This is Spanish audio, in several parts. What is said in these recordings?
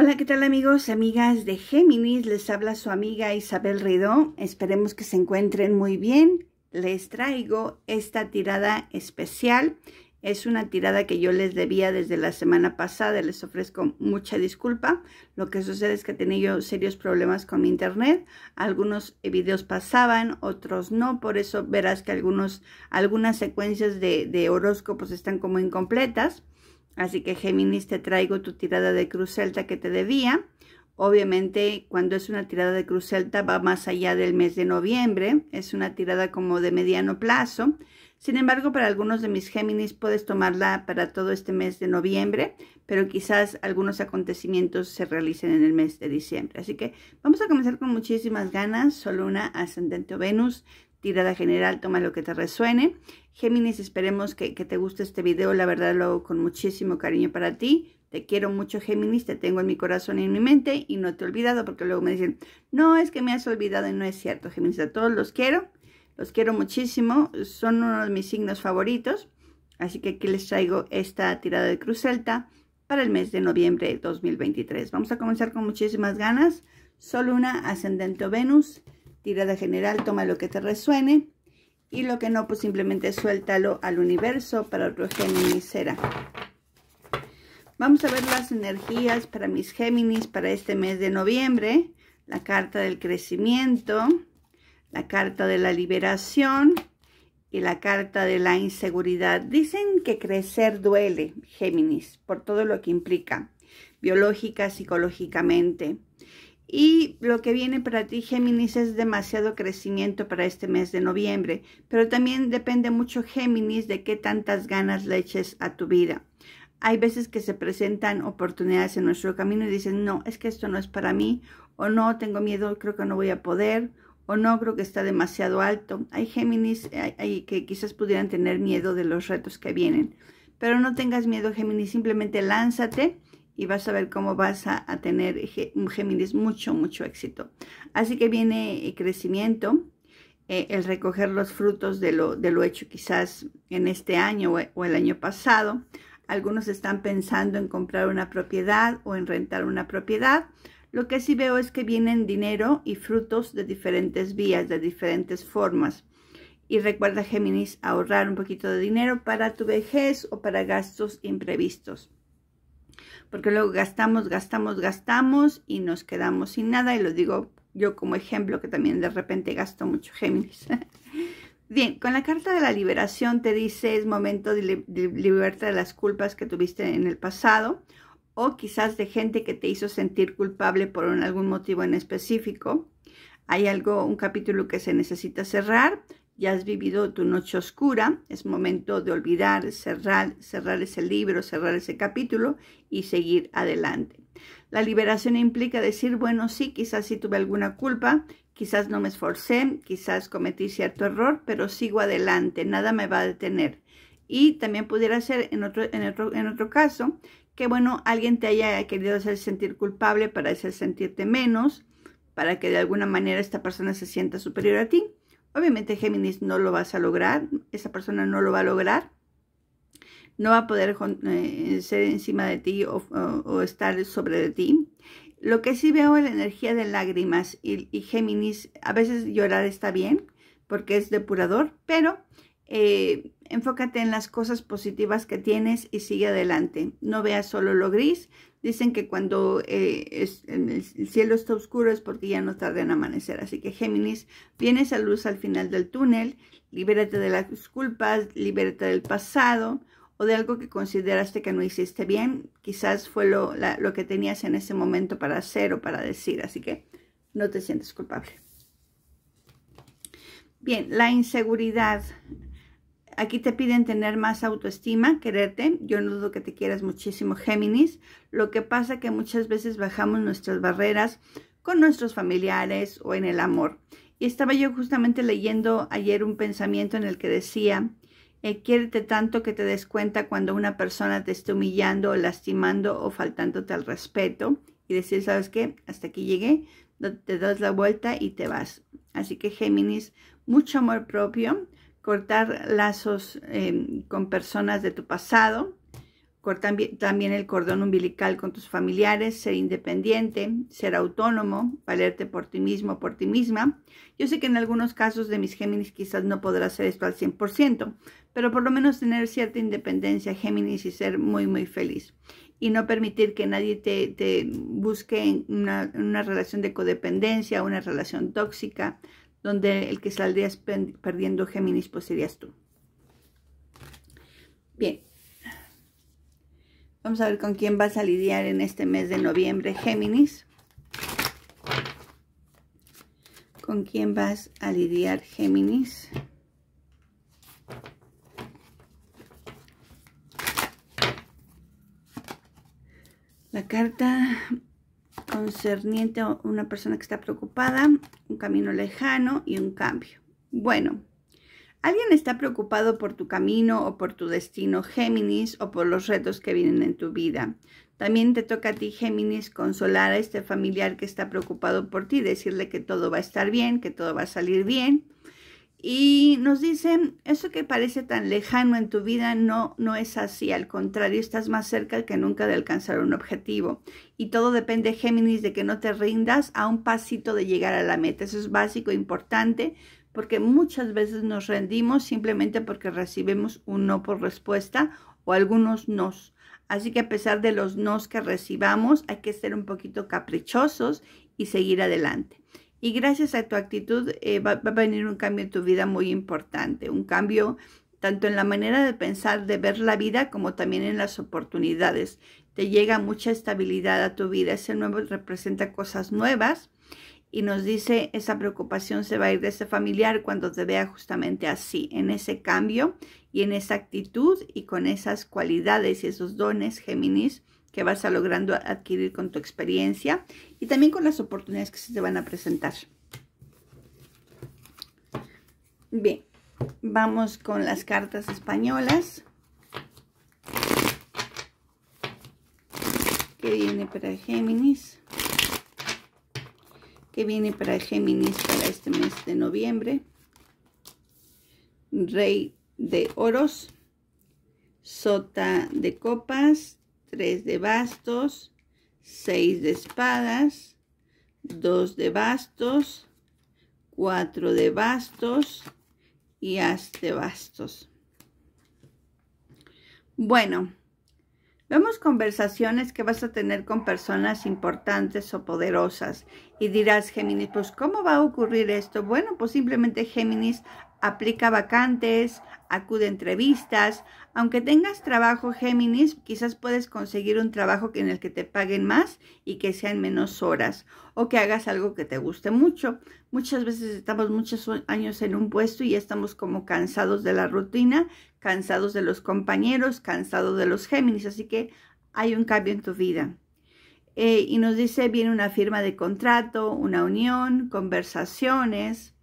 Hola, ¿qué tal amigos, amigas de Géminis? Les habla su amiga Isabel Ridó. Esperemos que se encuentren muy bien. Les traigo esta tirada especial. Es una tirada que yo les debía desde la semana pasada. Les ofrezco mucha disculpa. Lo que sucede es que he yo serios problemas con mi internet. Algunos videos pasaban, otros no. Por eso verás que algunos, algunas secuencias de horóscopos están como incompletas. Así que Géminis te traigo tu tirada de cruz celta que te debía. Obviamente cuando es una tirada de cruz celta va más allá del mes de noviembre, es una tirada como de mediano plazo. Sin embargo, para algunos de mis Géminis puedes tomarla para todo este mes de noviembre, pero quizás algunos acontecimientos se realicen en el mes de diciembre. Así que vamos a comenzar con muchísimas ganas, solo una ascendente o Venus, tirada general, toma lo que te resuene. Géminis, esperemos que, te guste este video, la verdad lo hago con muchísimo cariño para ti. Te quiero mucho Géminis, te tengo en mi corazón y en mi mente y no te he olvidado porque luego me dicen, no, es que me has olvidado y no es cierto Géminis, a todos los quiero, los quiero muchísimo, son uno de mis signos favoritos. Así que aquí les traigo esta tirada de Cruz Celta para el mes de noviembre de 2023. Vamos a comenzar con muchísimas ganas. Solo una Ascendente Venus, de general, toma lo que te resuene. Y lo que no, pues simplemente suéltalo al universo para otro Géminis será. Vamos a ver las energías para mis Géminis para este mes de noviembre. La carta del crecimiento, la carta de la liberación y la carta de la inseguridad. Dicen que crecer duele, Géminis, por todo lo que implica, biológica, psicológicamente. Y lo que viene para ti, Géminis, es demasiado crecimiento para este mes de noviembre. Pero también depende mucho, Géminis, de qué tantas ganas le eches a tu vida. Hay veces que se presentan oportunidades en nuestro camino y dicen, no, es que esto no es para mí, o no, tengo miedo, creo que no voy a poder, o no, creo que está demasiado alto. Hay Géminis eh, que quizás pudieran tener miedo de los retos que vienen. Pero no tengas miedo, Géminis, simplemente lánzate y vas a ver cómo vas a, tener tener Géminis mucho, mucho éxito. Así que viene eh, crecimiento, eh, el recoger los frutos de lo, de lo, hecho quizás en este año o el año pasado. Algunos están pensando en comprar una propiedad o en rentar una propiedad. Lo que sí veo es que vienen dinero y frutos de diferentes vías, de diferentes formas. Y recuerda, Géminis, ahorrar un poquito de dinero para tu vejez o para gastos imprevistos porque luego gastamos, gastamos, gastamos y nos quedamos sin nada. Y lo digo yo como ejemplo, que también de repente gasto mucho Géminis. Bien, con la carta de la liberación te dice es momento de, liberarte de las culpas que tuviste en el pasado o quizás de gente que te hizo sentir culpable por algún motivo en específico. Hay algo, un capítulo que se necesita cerrar ya has vivido tu noche oscura, es momento de olvidar, cerrar, cerrar ese libro, cerrar ese capítulo y seguir adelante. La liberación implica decir, bueno, sí, quizás sí tuve alguna culpa, quizás no me esforcé, quizás cometí cierto error, pero sigo adelante, nada me va a detener. Y también pudiera ser en otro, en otro, en otro caso que, bueno, alguien te haya querido hacer sentir culpable para hacer sentirte menos, para que de alguna manera esta persona se sienta superior a ti Obviamente Géminis no lo vas a lograr, esa persona no lo va a lograr, no va a poder eh, ser encima de ti o, estar sobre de ti. Lo que sí veo es la energía de lágrimas y, Géminis, a veces llorar está bien porque es depurador, pero eh, enfócate en las cosas positivas que tienes y sigue adelante. No veas solo lo gris, Dicen que cuando eh, el cielo está oscuro es porque ya no tardan en amanecer. Así que Géminis, vienes a luz al final del túnel, libérate de las culpas, libérate del pasado o de algo que consideraste que no hiciste bien. Quizás fue lo, lo que tenías en ese momento para hacer o para decir, así que no te sientes culpable. Bien, la inseguridad. Aquí te piden tener más autoestima, quererte. Yo no dudo que te quieras muchísimo, Géminis. Lo que pasa que muchas veces bajamos nuestras barreras con nuestros familiares o en el amor. Y estaba yo justamente leyendo ayer un pensamiento en el que decía, eh, tanto que te des cuenta cuando una persona te esté humillando o lastimando o faltándote al respeto y decir, ¿sabes qué? Hasta aquí llegué, te das la vuelta y te vas. Así que Géminis, mucho amor propio, cortar lazos eh, con personas de tu pasado, cortar también el cordón umbilical con tus familiares, ser independiente, ser autónomo, valerte por ti mismo, por ti misma. Yo sé que en algunos casos de mis Géminis quizás no podrás hacer esto al 100%, pero por lo menos tener cierta independencia Géminis y ser muy, muy feliz. Y no permitir que nadie te, te busque una, una relación de codependencia, una relación tóxica, donde el que saldrías perdiendo Géminis pues serías tú. Bien. Vamos a ver con quién vas a lidiar en este mes de noviembre, Géminis. ¿Con quién vas a lidiar, Géminis? La carta concerniente a una persona que está preocupada, un camino lejano y un cambio. Bueno, alguien está preocupado por tu camino o por tu destino, Géminis, o por los retos que vienen en tu vida. También te toca a ti, Géminis, consolar a este familiar que está preocupado por ti, decirle que todo va a estar bien, que todo va a salir bien, y nos dicen, eso que parece tan lejano en tu vida no, no es así, al contrario, estás más cerca que nunca de alcanzar un objetivo. Y todo depende, Géminis, de que no te rindas a un pasito de llegar a la meta. Eso es básico, importante, porque muchas veces nos rendimos simplemente porque recibimos un no por respuesta o algunos nos. Así que a pesar de los nos que recibamos, hay que ser un poquito caprichosos y seguir adelante. Y gracias a tu actitud eh, va, va, a venir un cambio en tu vida muy importante, un cambio tanto en la manera de pensar, de ver la vida, como también en las oportunidades. Te llega mucha estabilidad a tu vida. Ese nuevo representa cosas nuevas y nos dice esa preocupación se va a ir de ese familiar cuando te vea justamente así, en ese cambio y en esa actitud y con esas cualidades y esos dones, Géminis, que vas a logrando adquirir con tu experiencia y también con las oportunidades que se te van a presentar. Bien, vamos con las cartas españolas. ¿Qué viene para Géminis. ¿Qué viene para Géminis para este mes de noviembre. Rey de oros. Sota de copas 3 de bastos, 6 de espadas, 2 de bastos, 4 de bastos y as de bastos. Bueno, vemos conversaciones que vas a tener con personas importantes o poderosas y dirás, Géminis, pues ¿cómo va a ocurrir esto? Bueno, pues simplemente Géminis Aplica vacantes, acude a entrevistas. Aunque tengas trabajo Géminis, quizás puedes conseguir un trabajo en el que te paguen más y que sean menos horas o que hagas algo que te guste mucho. Muchas veces estamos muchos años en un puesto y ya estamos como cansados de la rutina, cansados de los compañeros, cansados de los Géminis. Así que hay un cambio en tu vida. Eh, y nos dice, viene una firma de contrato, una unión, conversaciones,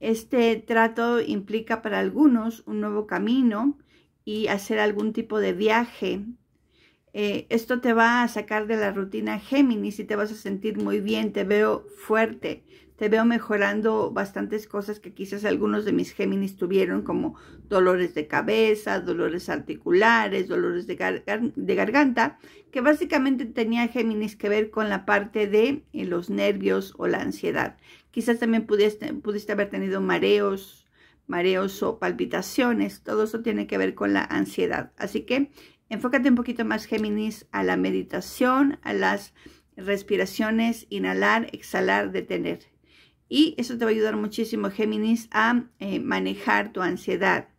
este trato implica para algunos un nuevo camino y hacer algún tipo de viaje. Eh, esto te va a sacar de la rutina Géminis y te vas a sentir muy bien, te veo fuerte, te veo mejorando bastantes cosas que quizás algunos de mis Géminis tuvieron, como dolores de cabeza, dolores articulares, dolores de, garganta, que básicamente tenía Géminis que ver con la parte de eh, los nervios o la ansiedad. Quizás también pudiste, haber tenido mareos, mareos o palpitaciones. Todo eso tiene que ver con la ansiedad. Así que enfócate un poquito más, Géminis, a la meditación, a las respiraciones, inhalar, exhalar, detener. Y eso te va a ayudar muchísimo, Géminis, a eh, manejar tu ansiedad,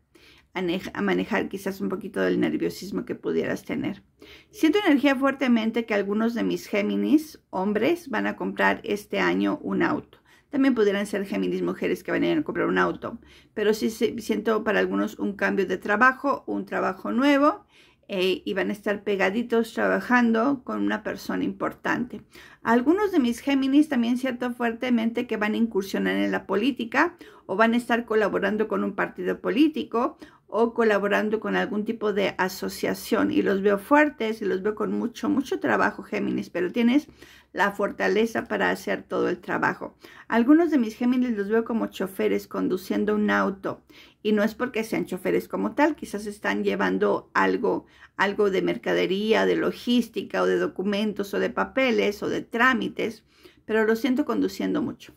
a, manejar quizás un poquito del nerviosismo que pudieras tener. Siento energía fuertemente que algunos de mis Géminis, hombres, van a comprar este año un auto. También pudieran ser Géminis mujeres que van a ir a comprar un auto. Pero sí siento para algunos un cambio de trabajo, un trabajo nuevo. Eh, y van a estar pegaditos trabajando con una persona importante. Algunos de mis Géminis también siento fuertemente que van a incursionar en la política o van a estar colaborando con un partido político o colaborando con algún tipo de asociación. Y los veo fuertes y los veo con mucho, mucho trabajo, Géminis, pero tienes la fortaleza para hacer todo el trabajo. Algunos de mis Géminis los veo como choferes conduciendo un auto y no es porque sean choferes como tal, quizás están llevando algo, algo de mercadería, de logística o de documentos o de papeles o de trámites, pero lo siento conduciendo mucho.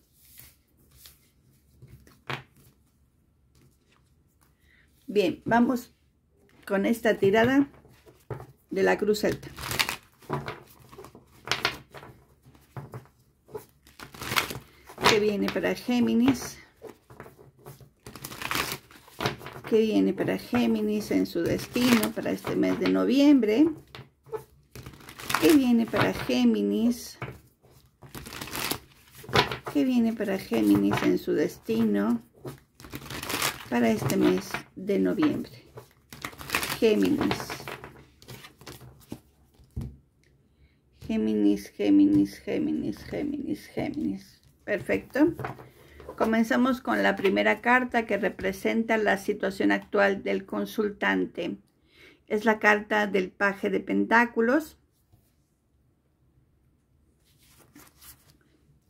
Bien, vamos con esta tirada de la cruz alta. Que viene para Géminis. Que viene para Géminis en su destino para este mes de noviembre. Que viene para Géminis. Que viene para Géminis en su destino para este mes de noviembre. Géminis. Géminis, Géminis, Géminis, Géminis, Géminis. Perfecto. Comenzamos con la primera carta que representa la situación actual del consultante. Es la carta del paje de pentáculos.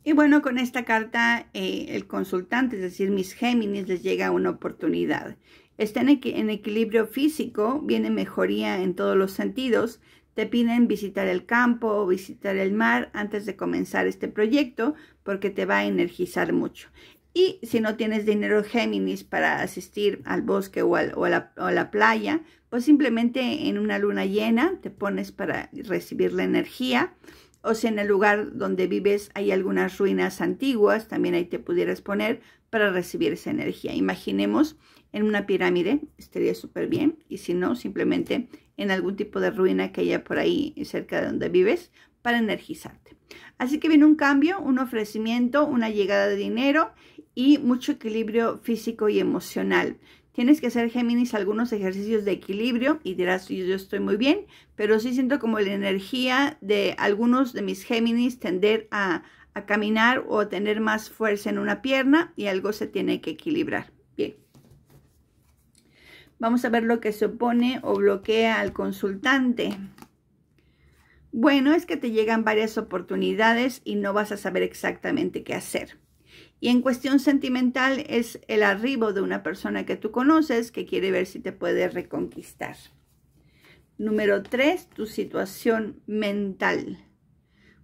Y bueno, con esta carta eh, el consultante, es decir, mis Géminis, les llega una oportunidad. Está en, equilibrio físico, viene mejoría en todos los sentidos. Te piden visitar el campo o visitar el mar antes de comenzar este proyecto porque te va a energizar mucho. Y si no tienes dinero Géminis para asistir al bosque o, a la, o, a la, playa, pues simplemente en una luna llena te pones para recibir la energía. O si en el lugar donde vives hay algunas ruinas antiguas, también ahí te pudieras poner para recibir esa energía. Imaginemos en una pirámide, estaría súper bien. Y si no, simplemente en algún tipo de ruina que haya por ahí cerca de donde vives para energizarte. Así que viene un cambio, un ofrecimiento, una llegada de dinero y mucho equilibrio físico y emocional. Tienes que hacer, Géminis, algunos ejercicios de equilibrio y dirás, yo, estoy muy bien, pero sí siento como la energía de algunos de mis Géminis tender a, a caminar o tener más fuerza en una pierna y algo se tiene que equilibrar. Bien. Vamos a ver lo que se opone o bloquea al consultante. Bueno, es que te llegan varias oportunidades y no vas a saber exactamente qué hacer. Y en cuestión sentimental es el arribo de una persona que tú conoces que quiere ver si te puede reconquistar. Número tres, tu situación mental.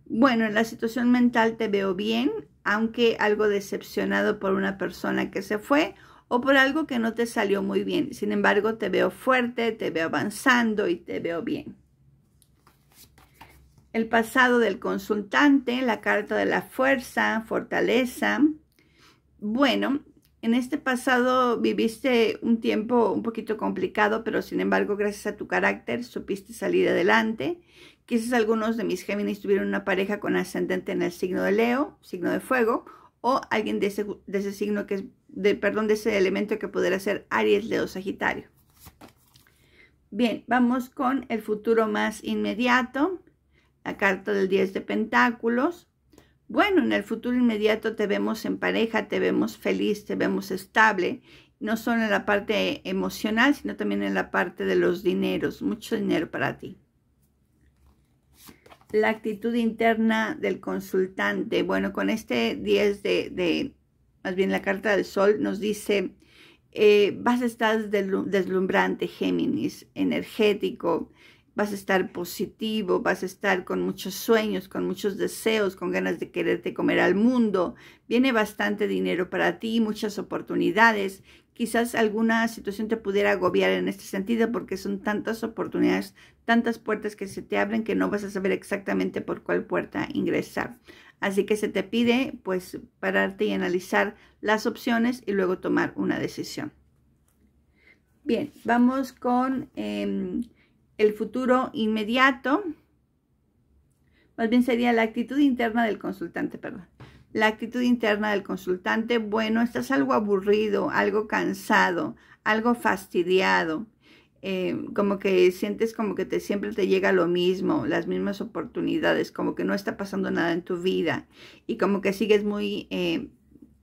Bueno, en la situación mental te veo bien, aunque algo decepcionado por una persona que se fue o por algo que no te salió muy bien. Sin embargo, te veo fuerte, te veo avanzando y te veo bien. El pasado del consultante, la carta de la fuerza, fortaleza. Bueno, en este pasado viviste un tiempo un poquito complicado, pero sin embargo, gracias a tu carácter, supiste salir adelante. Quizás algunos de mis Géminis tuvieron una pareja con ascendente en el signo de Leo, signo de fuego, o alguien de ese, de ese signo que es de, perdón, de ese elemento que pudiera ser Aries, Leo, Sagitario. Bien, vamos con el futuro más inmediato, la carta del 10 de Pentáculos. Bueno, en el futuro inmediato te vemos en pareja, te vemos feliz, te vemos estable, no solo en la parte emocional, sino también en la parte de los dineros, mucho dinero para ti. La actitud interna del consultante. Bueno, con este 10 de, de más bien la carta del sol, nos dice, eh, vas a estar deslumbrante, Géminis, energético, vas a estar positivo, vas a estar con muchos sueños, con muchos deseos, con ganas de quererte comer al mundo. Viene bastante dinero para ti, muchas oportunidades quizás alguna situación te pudiera agobiar en este sentido porque son tantas oportunidades, tantas puertas que se te abren que no vas a saber exactamente por cuál puerta ingresar. Así que se te pide pues pararte y analizar las opciones y luego tomar una decisión. Bien, vamos con em, el futuro inmediato. Más bien sería la actitud interna del consultante, perdón la actitud interna del consultante, bueno, estás algo aburrido, algo cansado, algo fastidiado, eh, como que sientes como que te, siempre te llega lo mismo, las mismas oportunidades, como que no está pasando nada en tu vida y como que sigues muy eh,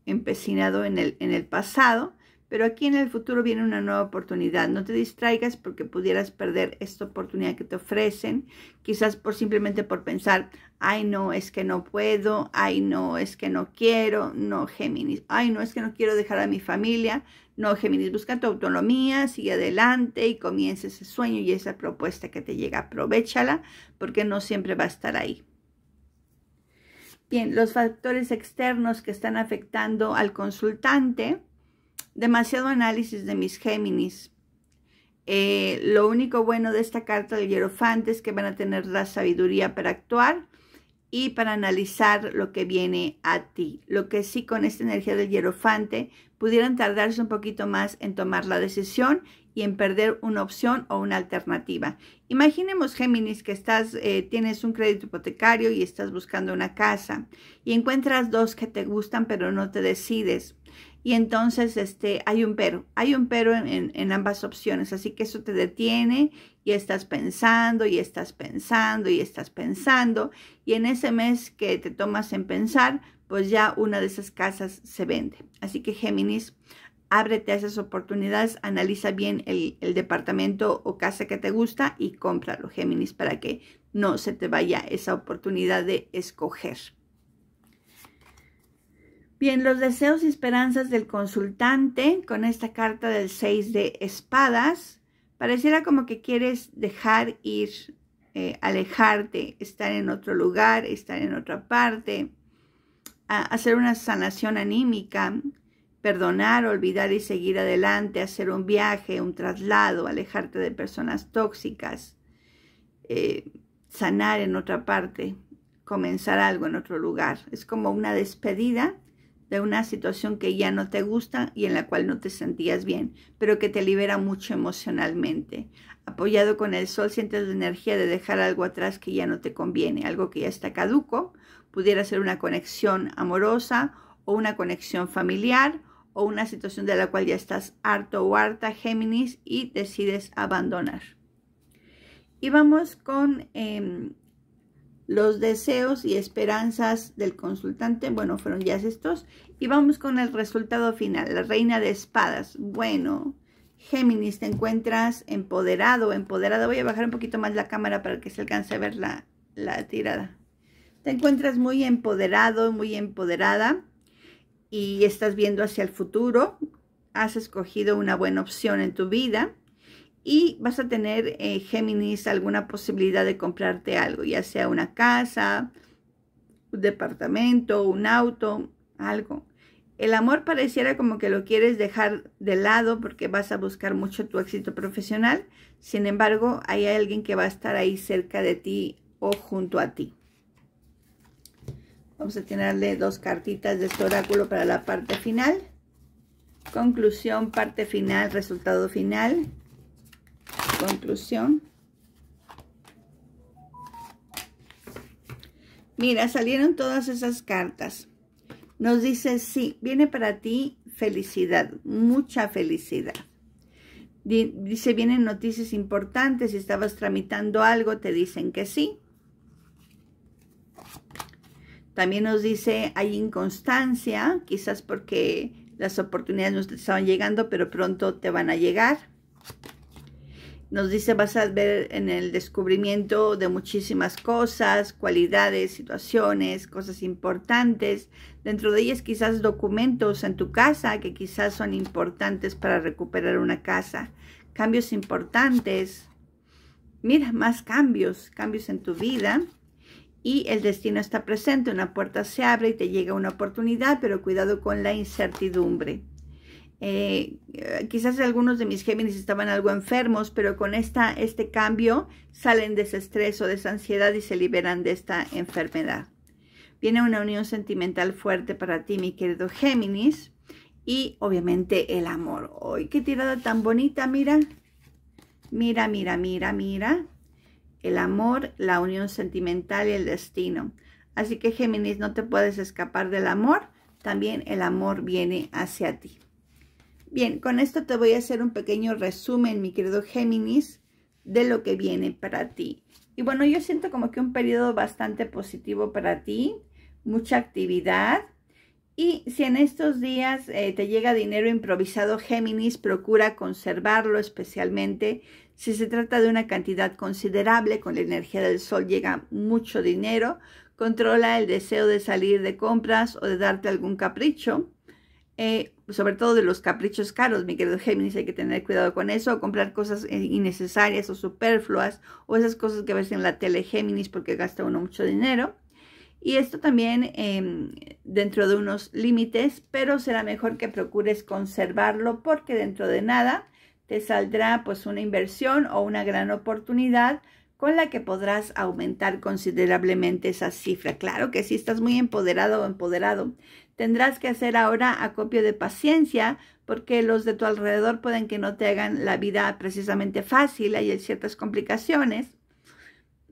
empecinado en el, en el pasado pero aquí en el futuro viene una nueva oportunidad. No te distraigas porque pudieras perder esta oportunidad que te ofrecen, quizás por simplemente por pensar, ay no, es que no puedo, ay no, es que no quiero, no, Géminis, ay no, es que no quiero dejar a mi familia, no, Géminis, busca tu autonomía, sigue adelante y comienza ese sueño y esa propuesta que te llega. Aprovechala porque no siempre va a estar ahí. Bien, los factores externos que están afectando al consultante demasiado análisis de mis Géminis. Eh, lo único bueno de esta carta de hierofante es que van a tener la sabiduría para actuar y para analizar lo que viene a ti. Lo que sí con esta energía del hierofante pudieran tardarse un poquito más en tomar la decisión y en perder una opción o una alternativa. Imaginemos, Géminis, que estás, eh, tienes un crédito hipotecario y estás buscando una casa y encuentras dos que te gustan pero no te decides. Y entonces este, hay un pero, hay un pero en, en, ambas opciones, así que eso te detiene y estás pensando y estás pensando y estás pensando y en ese mes que te tomas en pensar, pues ya una de esas casas se vende. Así que Géminis, ábrete a esas oportunidades, analiza bien el, el departamento o casa que te gusta y cómpralo Géminis para que no se te vaya esa oportunidad de escoger. Bien, los deseos y esperanzas del consultante con esta carta del 6 de espadas. Pareciera como que quieres dejar ir, eh, alejarte, estar en otro lugar, estar en otra parte, hacer una sanación anímica, perdonar, olvidar y seguir adelante, hacer un viaje, un traslado, alejarte de personas tóxicas, eh, sanar en otra parte, comenzar algo en otro lugar. Es como una despedida de una situación que ya no te gusta y en la cual no te sentías bien, pero que te libera mucho emocionalmente. Apoyado con el sol sientes la energía de dejar algo atrás que ya no te conviene, algo que ya está caduco, pudiera ser una conexión amorosa o una conexión familiar o una situación de la cual ya estás harto o harta, Géminis, y decides abandonar. Y vamos con em, los deseos y esperanzas del consultante. Bueno, fueron ya estos. Y vamos con el resultado final, la reina de espadas. Bueno, Géminis, te encuentras empoderado, empoderada. Voy a bajar un poquito más la cámara para que se alcance a ver la, la tirada. Te encuentras muy empoderado, muy empoderada y estás viendo hacia el futuro. Has escogido una buena opción en tu vida y vas a tener, eh, Géminis, alguna posibilidad de comprarte algo, ya sea una casa, un departamento, un auto, algo. El amor pareciera como que lo quieres dejar de lado porque vas a buscar mucho tu éxito profesional. Sin embargo, hay alguien que va a estar ahí cerca de ti o junto a ti. Vamos a tenerle dos cartitas de este oráculo para la parte final. Conclusión, parte final, resultado final. Conclusión. Mira, salieron todas esas cartas. Nos dice, sí, viene para ti felicidad, mucha felicidad. Dice, vienen noticias importantes, si estabas tramitando algo, te dicen que sí. También nos dice, hay inconstancia, quizás porque las oportunidades no te estaban llegando, pero pronto te van a llegar. Nos dice, vas a ver en el descubrimiento de muchísimas cosas, cualidades, situaciones, cosas importantes. Dentro de ellas quizás documentos en tu casa que quizás son importantes para recuperar una casa. Cambios importantes. Mira, más cambios, cambios en tu vida y el destino está presente, una puerta se abre y te llega una oportunidad, pero cuidado con la incertidumbre. Eh, quizás algunos de mis Géminis estaban algo enfermos, pero con esta, este cambio salen de ese estrés o de esa ansiedad y se liberan de esta enfermedad. Viene una unión sentimental fuerte para ti, mi querido Géminis, y obviamente el amor. ¡Ay, qué tirada tan bonita! Mira, mira, mira, mira, mira. El amor, la unión sentimental y el destino. Así que Géminis, no te puedes escapar del amor. También el amor viene hacia ti. Bien, con esto te voy a hacer un pequeño resumen, mi querido Géminis, de lo que viene para ti. Y bueno, yo siento como que un periodo bastante positivo para ti, mucha actividad. Y si en estos días eh, te llega dinero improvisado, Géminis, procura conservarlo especialmente. Si se trata de una cantidad considerable, con la energía del sol llega mucho dinero. Controla el deseo de salir de compras o de darte algún capricho. Eh, sobre todo de los caprichos caros, mi querido Géminis, hay que tener cuidado con eso, o comprar cosas innecesarias o superfluas, o esas cosas que ves en la tele Géminis porque gasta uno mucho dinero. Y esto también em, dentro de unos límites, pero será mejor que procures conservarlo porque dentro de nada te saldrá pues una inversión o una gran oportunidad con la que podrás aumentar considerablemente esa cifra. Claro que si estás muy empoderado o empoderado Tendrás que hacer ahora acopio de paciencia porque los de tu alrededor pueden que no te hagan la vida precisamente fácil, hay ciertas complicaciones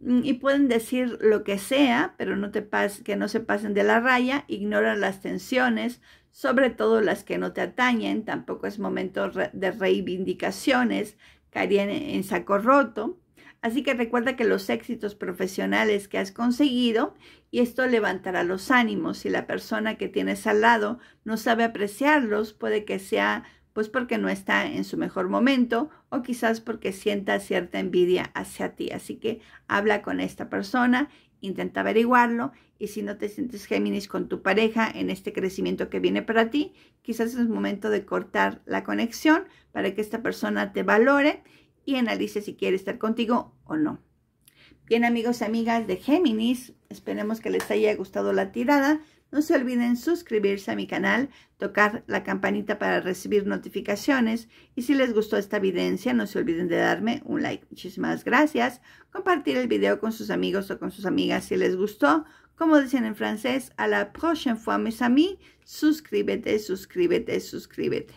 mm, y pueden decir lo que sea, pero no te pas que no se pasen de la raya, ignora las tensiones, sobre todo las que no te atañen, tampoco es momento de reivindicaciones, caerían e-, en saco roto. Así que recuerda que los éxitos profesionales que has conseguido y esto levantará los ánimos. Si la persona que tienes al lado no sabe apreciarlos, puede que sea pues porque no está en su mejor momento o quizás porque sienta cierta envidia hacia ti. Así que habla con esta persona, intenta averiguarlo y si no te sientes Géminis con tu pareja en este crecimiento que viene para ti, quizás es momento de cortar la conexión para que esta persona te valore y analice si quiere estar contigo o no. Bien amigos y amigas de Géminis, esperemos que les haya gustado la tirada. No se olviden suscribirse a mi canal, tocar la campanita para recibir notificaciones y si les gustó esta evidencia no se olviden de darme un like. Muchísimas gracias. Compartir el video con sus amigos o con sus amigas si les gustó. Como dicen en francés, a la prochaine fois mes amis, suscríbete, suscríbete, suscríbete.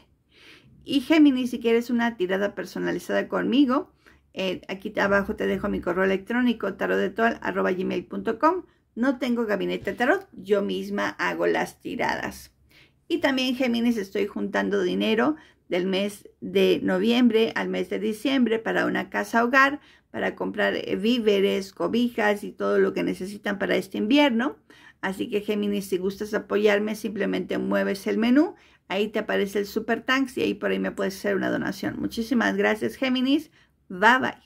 Y Géminis, si quieres una tirada personalizada conmigo, eh, aquí abajo te dejo mi correo electrónico tarotetol.com. No tengo gabinete tarot, yo misma hago las tiradas. Y también, Géminis, estoy juntando dinero del mes de noviembre al mes de diciembre para una casa hogar, para comprar eh, víveres, cobijas y todo lo que necesitan para este invierno. Así que Géminis, si gustas apoyarme, simplemente mueves el menú, ahí te aparece el Super Tanks y ahí por ahí me puedes hacer una donación. Muchísimas gracias Géminis. Bye bye.